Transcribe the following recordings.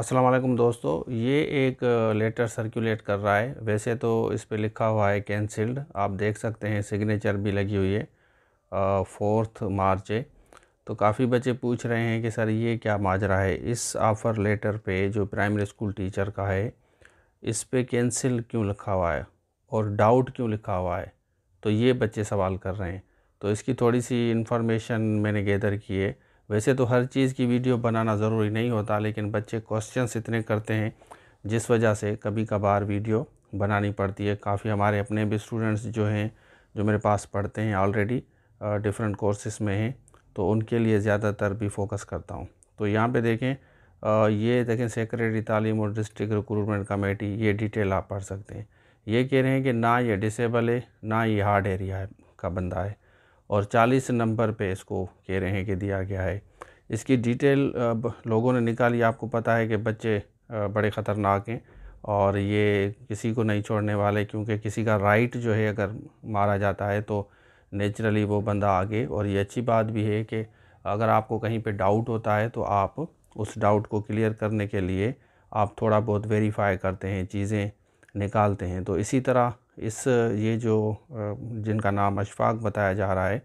अस्सलाम वालेकुम दोस्तों ये एक लेटर सर्कुलेट कर रहा है वैसे तो इस पर लिखा हुआ है कैंसिल्ड आप देख सकते हैं सिग्नेचर भी लगी हुई है फोर्थ मार्च है तो काफ़ी बच्चे पूछ रहे हैं कि सर ये क्या माजरा है इस ऑफ़र लेटर पे जो प्राइमरी स्कूल टीचर का है इस पर कैंसिल क्यों लिखा हुआ है और डाउट क्यों लिखा हुआ है तो ये बच्चे सवाल कर रहे हैं तो इसकी थोड़ी सी इन्फॉर्मेशन मैंने गैदर की है वैसे तो हर चीज़ की वीडियो बनाना ज़रूरी नहीं होता लेकिन बच्चे क्वेश्चंस इतने करते हैं जिस वजह से कभी कभार वीडियो बनानी पड़ती है काफ़ी हमारे अपने भी स्टूडेंट्स जो हैं जो मेरे पास पढ़ते हैं ऑलरेडी डिफरेंट कोर्सेस में हैं तो उनके लिए ज़्यादातर भी फोकस करता हूँ तो यहाँ पे देखें आ, ये देखें सेक्रेटरी तालीम और डिस्ट्रिक्ट रिक्रूटमेंट कमेटी ये डिटेल आप पढ़ सकते हैं ये कह रहे हैं कि ना ये डिसेबल है ना ये हार्ड एरिया का बंदा है और 40 नंबर पे इसको कह रहे हैं कि दिया गया है इसकी डिटेल लोगों ने निकाली आपको पता है कि बच्चे बड़े ख़तरनाक हैं और ये किसी को नहीं छोड़ने वाले क्योंकि किसी का राइट जो है अगर मारा जाता है तो नेचुरली वो बंदा आगे और ये अच्छी बात भी है कि अगर आपको कहीं पे डाउट होता है तो आप उस डाउट को क्लियर करने के लिए आप थोड़ा बहुत वेरीफाई करते हैं चीज़ें निकालते हैं तो इसी तरह इस ये जो जिनका नाम अशफाक बताया जा रहा है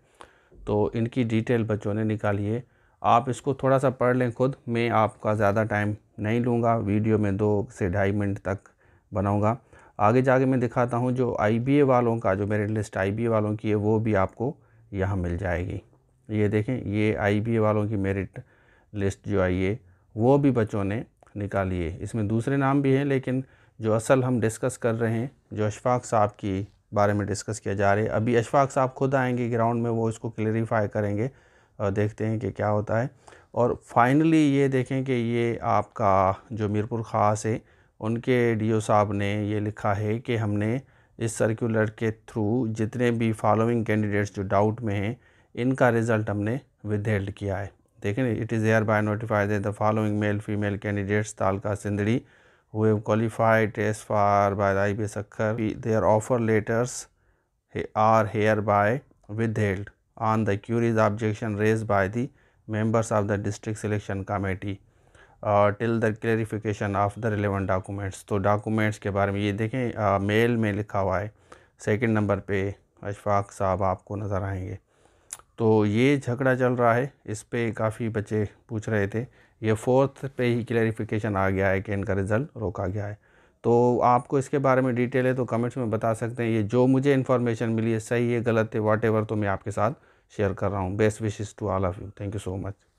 तो इनकी डिटेल बच्चों ने निकाली है आप इसको थोड़ा सा पढ़ लें खुद मैं आपका ज़्यादा टाइम नहीं लूँगा वीडियो में दो से ढाई मिनट तक बनाऊँगा आगे जाके मैं दिखाता हूँ जो आई वालों का जो मेरे लिस्ट आई वालों की है वो भी आपको यहाँ मिल जाएगी ये देखें ये आई वालों की मेरिट लिस्ट जो आई है वो भी बच्चों ने निकाली है इसमें दूसरे नाम भी हैं लेकिन जो असल हम डिस्कस कर रहे हैं जो अशफाक साहब की बारे में डिस्कस किया जा रहा है अभी अशफाक साहब खुद आएंगे ग्राउंड में वो इसको क्लेरिफाई करेंगे देखते हैं कि क्या होता है और फाइनली ये देखें कि ये आपका जो मीरपुर ख़ास है उनके डी साहब ने ये लिखा है कि हमने इस सर्कुलर के थ्रू जितने भी फॉलोइंग कैंडिडेट्स जो डाउट में हैं इनका रिज़ल्ट हमने विदहेल्ड किया है देखें it is hereby notified the following male female candidates taluka Sindhri who qualified qualified far far by the IBS occur their offer letters are hereby withheld on the queries objection raised by the members of the district selection committee uh, till the clarification of the relevant documents तो documents के बारे में ये देखें uh, mail में लिखा हुआ है सेकंड नंबर पे अशफाक साहब आपको नज़र आएंगे तो ये झगड़ा चल रहा है इस पर काफ़ी बच्चे पूछ रहे थे ये फोर्थ पे ही क्लैरिफिकेशन आ गया है कि इनका रिज़ल्ट रोका गया है तो आपको इसके बारे में डिटेल है तो कमेंट्स में बता सकते हैं ये जो मुझे इन्फॉर्मेशन मिली है सही है गलत है वाट तो मैं आपके साथ शेयर कर रहा हूँ best wishes to all of you thank you so much